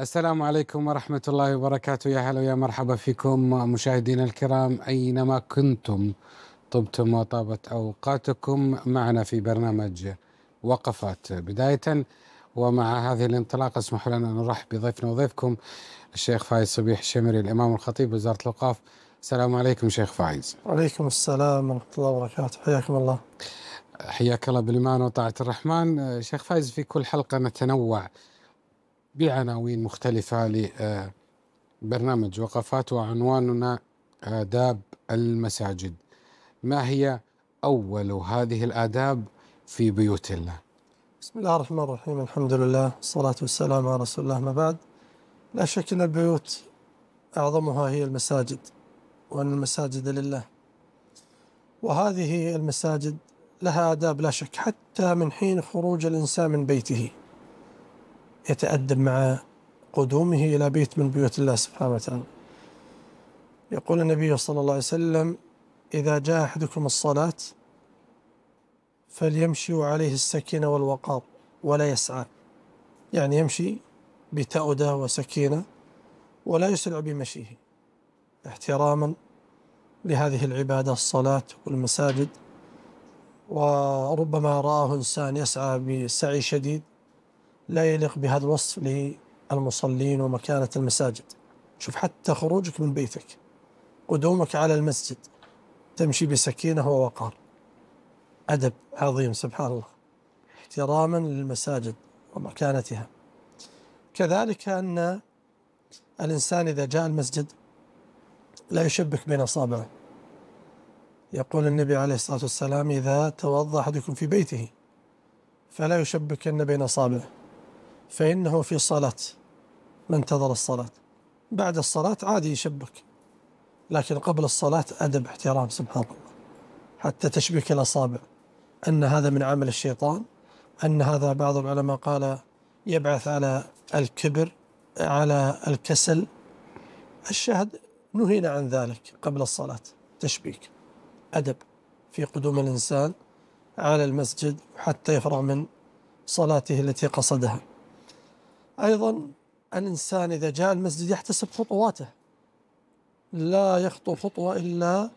السلام عليكم ورحمة الله وبركاته يا هلا ويا مرحبا فيكم مشاهدينا الكرام أينما كنتم طبتم وطابت أوقاتكم معنا في برنامج وقفات بداية ومع هذه الانطلاقة اسمحوا لنا أن نرحب بضيفنا وضيفكم الشيخ فايز صبيح الشمري الإمام الخطيب وزارة الأوقاف السلام عليكم شيخ فايز وعليكم السلام ورحمة الله وبركاته حياكم الله حياك الله بالإيمان وطاعة الرحمن شيخ فايز في كل حلقة نتنوع بعناوين مختلفة لبرنامج آه، وقفات وعنواننا آداب المساجد ما هي أول هذه الآداب في بيوت الله بسم الله الرحمن الرحيم الحمد لله والصلاة والسلام على رسول الله ما بعد لا شك أن البيوت أعظمها هي المساجد وأن المساجد لله وهذه المساجد لها آداب لا شك حتى من حين خروج الإنسان من بيته يتأدب مع قدومه إلى بيت من بيوت الله سبحانه وتعالى يقول النبي صلى الله عليه وسلم إذا جاء أحدكم الصلاة فليمشي عليه السكينة والوقار ولا يسعى يعني يمشي بتأودة وسكينة ولا يسرع بمشيه احتراما لهذه العبادة الصلاة والمساجد وربما رآه إنسان يسعى بسعي شديد لا يليق بهذا الوصف للمصلين ومكانة المساجد شوف حتى خروجك من بيتك قدومك على المسجد تمشي بسكينة ووقار أدب عظيم سبحان الله احتراما للمساجد ومكانتها كذلك أن الإنسان إذا جاء المسجد لا يشبك بين أصابعه يقول النبي عليه الصلاة والسلام إذا توضأ أحدكم في بيته فلا يشبكن بين أصابعه فإنه في صلاة ما انتظر الصلاة بعد الصلاة عادي يشبك لكن قبل الصلاة أدب احترام سبحان الله حتى تشبيك الأصابع أن هذا من عمل الشيطان أن هذا بعض العلماء قال يبعث على الكبر على الكسل الشهد نهينا عن ذلك قبل الصلاة تشبيك أدب في قدوم الإنسان على المسجد حتى يفرغ من صلاته التي قصدها أيضا الإنسان إذا جاء المسجد يحتسب خطواته لا يخطو خطوة إلا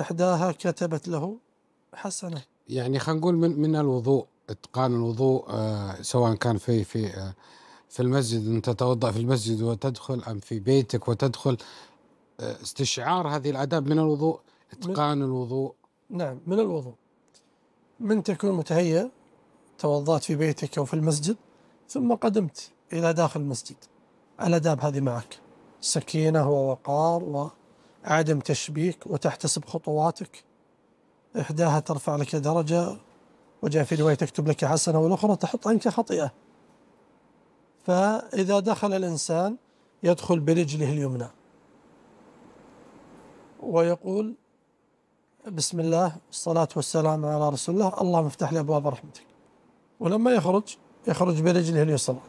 إحداها كتبت له حسنة يعني خلينا نقول من من الوضوء اتقان الوضوء آه سواء كان في في آه في المسجد ان تتوضا في المسجد وتدخل ام في بيتك وتدخل آه استشعار هذه الاداب من الوضوء اتقان من الوضوء نعم من الوضوء من تكون متهيئ توضأت في بيتك او في المسجد ثم قدمت إلى داخل المسجد الأداب هذه معك سكينة ووقار وعدم تشبيك وتحتسب خطواتك إحداها ترفع لك درجة وجاء في رواية تكتب لك حسنة والأخرى تحط عنك خطيئة فإذا دخل الإنسان يدخل برجله اليمنى ويقول بسم الله والصلاة والسلام على رسول الله اللهم افتح لي أبواب رحمتك ولما يخرج يخرج برجله اليسرى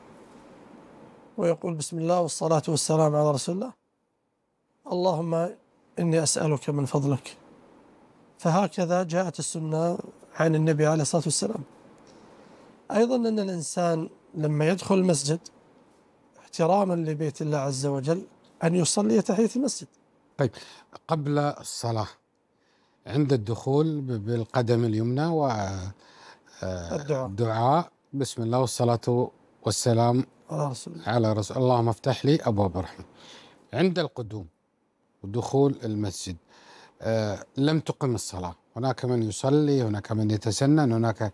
ويقول بسم الله والصلاة والسلام على رسول الله اللهم إني أسألك من فضلك فهكذا جاءت السنة عن النبي عليه الصلاة والسلام أيضا أن الإنسان لما يدخل المسجد احتراما لبيت الله عز وجل أن يصلي تحية المسجد طيب قبل الصلاة عند الدخول بالقدم اليمنى و آه، الدعاء بسم الله والصلاة والسلام على رسول الله اللهم افتح لي أبواب الرحمة عند القدوم ودخول المسجد آه لم تقم الصلاة هناك من يصلي هناك من يتسنن هناك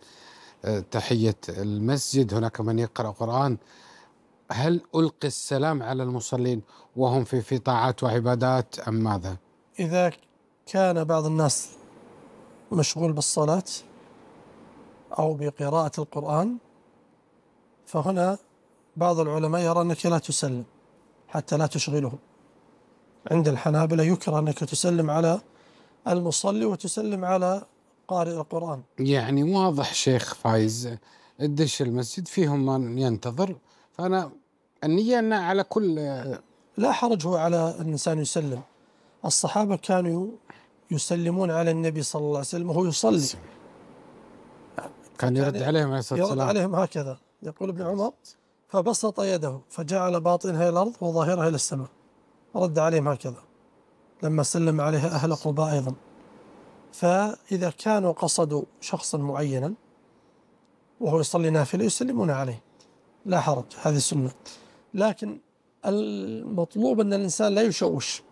آه تحية المسجد هناك من يقرأ قرآن هل ألقي السلام على المصلين وهم في في طاعات وعبادات أم ماذا؟ إذا كان بعض الناس مشغول بالصلاة أو بقراءة القرآن فهنا بعض العلماء يرى أنك لا تسلم حتى لا تشغلهم عند الحنابلة يكره أنك تسلم على المصلي وتسلم على قارئ القرآن يعني واضح شيخ فايز الدش المسجد فيهم من ينتظر فأنا النية أن على كل لا حرج هو على الإنسان يسلم الصحابة كانوا يسلمون على النبي صلى الله عليه وسلم وهو يصلي كان يرد يعني عليهم عليه الصلاه والسلام يرد عليهم هكذا يقول ابن عمر فبسط يده فجعل باطنها الى الارض وظاهرها الى السماء رد عليهم هكذا لما سلم عليها اهل قباء ايضا فاذا كانوا قصدوا شخصا معينا وهو يصلي نافله يسلمون عليه لا حرج هذه سنه لكن المطلوب ان الانسان لا يشوش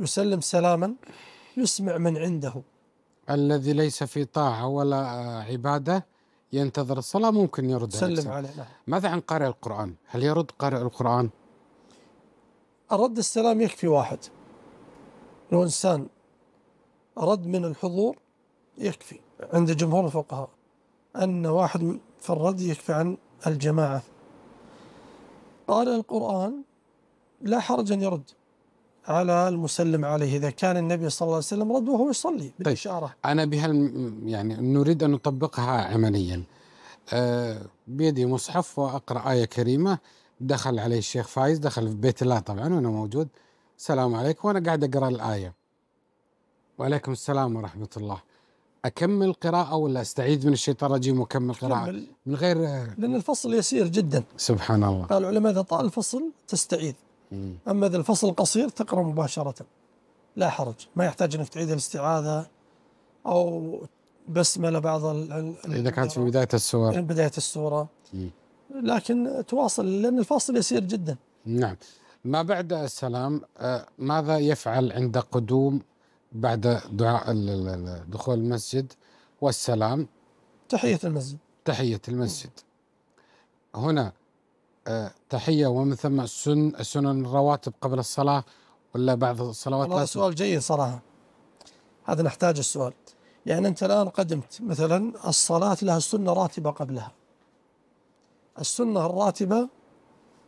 يسلم سلاما يسمع من عنده الذي ليس في طاعة ولا عبادة ينتظر الصلاة ممكن يرد سلم عليه نعم. ماذا عن قارئ القرآن هل يرد قارئ القرآن الرد السلام يكفي واحد لو إنسان رد من الحضور يكفي عند جمهور الفقهاء أن واحد في الرد يكفي عن الجماعة قارئ القرآن لا حرج أن يرد على المسلم عليه إذا كان النبي صلى الله عليه وسلم رد وهو يصلي طيب، بالإشارة طيب أنا بها يعني نريد أن نطبقها عمليا أه بيدي مصحف وأقرأ آية كريمة دخل علي الشيخ فايز دخل في بيت الله طبعا وأنا موجود السلام عليكم وأنا قاعد أقرأ الآية وعليكم السلام ورحمة الله اكمل قراءه ولا استعيذ من الشيطان الرجيم واكمل قراءه من غير لان الفصل يسير جدا سبحان الله قال العلماء اذا طال الفصل تستعيذ أما إذا الفصل قصير تقرأ مباشرة لا حرج ما يحتاج أنك تعيد الاستعاذة أو بسملة بعض إذا كانت في بداية السورة يعني بداية السورة لكن تواصل لأن الفاصل يسير جدا نعم ما بعد السلام آه، ماذا يفعل عند قدوم بعد دعاء دخول المسجد والسلام تحية المسجد تحية المسجد هنا تحيه ومن ثم السن السنن الرواتب قبل الصلاه ولا بعد الصلوات والله سؤال جيد صراحه هذا نحتاج السؤال يعني انت الان قدمت مثلا الصلاه لها سنه راتبه قبلها السنه الراتبه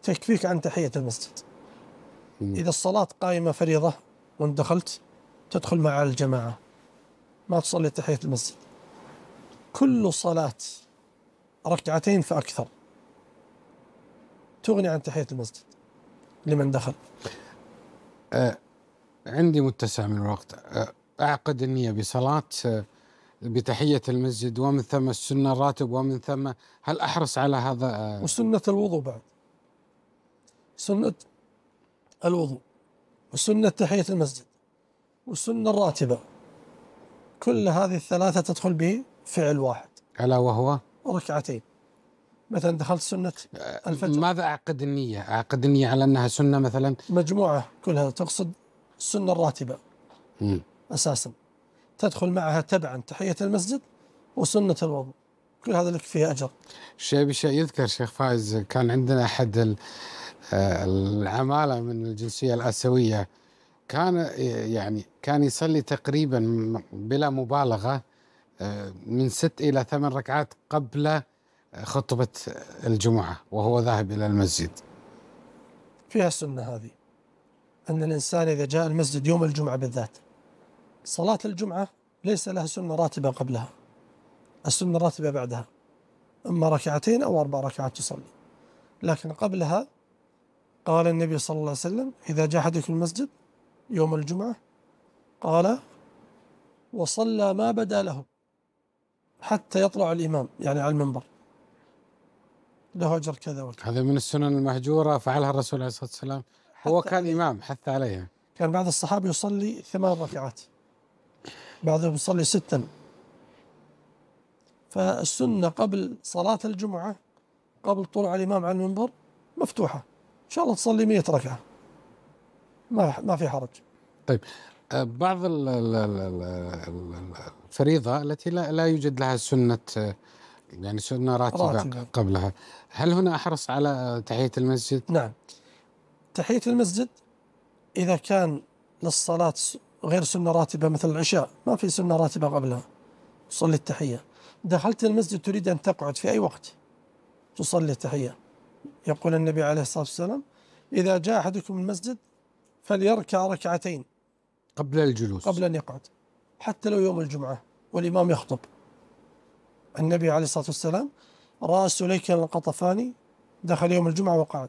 تكفيك عن تحيه المسجد م. اذا الصلاه قائمه فريضه وانت دخلت تدخل مع الجماعه ما تصلي تحيه المسجد كل صلاه ركعتين فاكثر تغني عن تحية المسجد لمن دخل آه عندي متسع من الوقت آه أعقد النية بصلاة آه بتحية المسجد ومن ثم السنة الراتب ومن ثم هل أحرص على هذا آه وسنة الوضوء بعد سنة الوضوء وسنة تحية المسجد والسنة الراتبة كل هذه الثلاثة تدخل به فعل واحد ألا وهو ركعتين مثلا دخلت سنة آه، الفجر ماذا أعقد النية؟ أعقد النية على أنها سنة مثلا؟ مجموعة كلها تقصد السنة الراتبة مم. أساسا تدخل معها تبعا تحية المسجد وسنة الوضوء كل هذا لك فيه أجر شيء بشيء يذكر شيخ فايز كان عندنا أحد آه، العمالة من الجنسية الآسيوية كان يعني كان يصلي تقريبا بلا مبالغة آه، من ست إلى ثمان ركعات قبل خطبة الجمعة وهو ذاهب إلى المسجد فيها السنة هذه أن الإنسان إذا جاء المسجد يوم الجمعة بالذات صلاة الجمعة ليس لها سنة راتبة قبلها السنة الراتبة بعدها إما ركعتين أو أربع ركعات تصلي لكن قبلها قال النبي صلى الله عليه وسلم إذا جاء أحدكم المسجد يوم الجمعة قال وصلى ما بدا له حتى يطلع الإمام يعني على المنبر له اجر كذا وكذا هذا من السنن المهجوره فعلها الرسول عليه الصلاه والسلام هو كان إيه. امام حث عليها كان بعض الصحابه يصلي ثمان ركعات بعضهم يصلي ستا فالسنه قبل صلاه الجمعه قبل طلوع الامام على المنبر مفتوحه ان شاء الله تصلي 100 ركعه ما ما في حرج طيب آه، بعض الفريضه التي لا يوجد لها سنه آه، يعني سنة راتبة, راتبة قبلها هل هنا أحرص على تحية المسجد؟ نعم تحية المسجد إذا كان للصلاة غير سنة راتبة مثل العشاء ما في سنة راتبة قبلها تصلي التحية دخلت المسجد تريد أن تقعد في أي وقت تصلي التحية يقول النبي عليه الصلاة والسلام إذا جاء أحدكم المسجد فليركع ركعتين قبل الجلوس قبل أن يقعد حتى لو يوم الجمعة والإمام يخطب النبي عليه الصلاة والسلام رأى سليك القطفاني دخل يوم الجمعة وقعد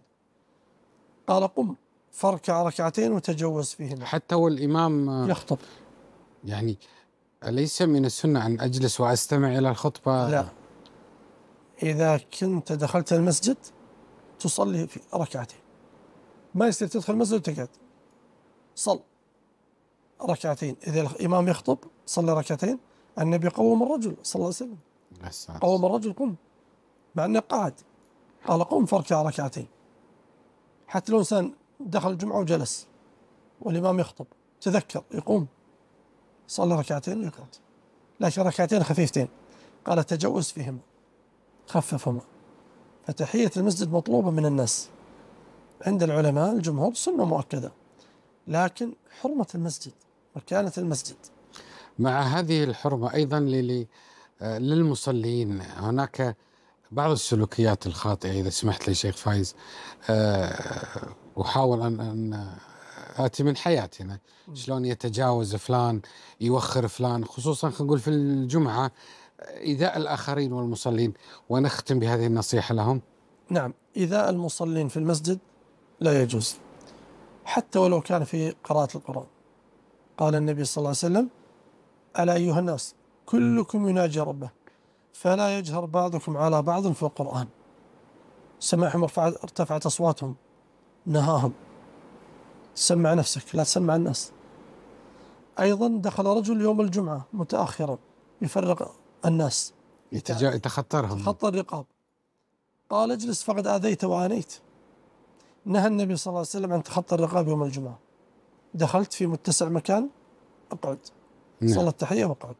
قال قم فاركع ركعتين وتجوز فيهن حتى والإمام يخطب يعني أليس من السنة أن أجلس وأستمع إلى الخطبة لا إذا كنت دخلت المسجد تصلي في ركعتين ما يصير تدخل المسجد وتقعد صل ركعتين إذا الإمام يخطب صلى ركعتين النبي قوم الرجل صلى الله عليه وسلم أول الرجل قم مع أنه قاعد قال قم فاركع ركعتين حتى لو إنسان دخل الجمعة وجلس والإمام يخطب تذكر يقوم صلى ركعتين ويقعد لكن ركعتين خفيفتين قال تجوز فيهما خففهما فتحية المسجد مطلوبة من الناس عند العلماء الجمهور سنة مؤكدة لكن حرمة المسجد مكانة المسجد مع هذه الحرمة أيضا للي للمصلين هناك بعض السلوكيات الخاطئة إذا سمحت لي شيخ فايز آه، أحاول أن أن آتي من حياتنا شلون يتجاوز فلان يوخر فلان خصوصا خلينا نقول في الجمعة إيذاء الآخرين والمصلين ونختم بهذه النصيحة لهم نعم إيذاء المصلين في المسجد لا يجوز حتى ولو كان في قراءة القرآن قال النبي صلى الله عليه وسلم ألا أيها الناس كلكم يناجي ربه فلا يجهر بعضكم على بعض في القرآن سمعهم ارتفعت أصواتهم نهاهم سمع نفسك لا تسمع الناس أيضا دخل رجل يوم الجمعة متأخرا يفرق الناس يتخطرهم خط الرقاب قال اجلس فقد آذيت وآنيت نهى النبي صلى الله عليه وسلم عن تخطى الرقاب يوم الجمعة دخلت في متسع مكان اقعد نعم. صلى التحية واقعد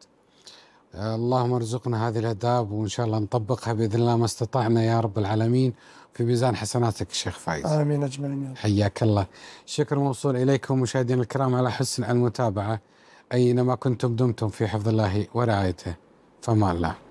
اللهم ارزقنا هذه الاداب وان شاء الله نطبقها باذن الله ما استطعنا يا رب العالمين في ميزان حسناتك الشيخ فايز امين اجمعين حياك الله شكر موصول اليكم مشاهدينا الكرام على حسن المتابعه اينما كنتم دمتم في حفظ الله ورعايته فما الله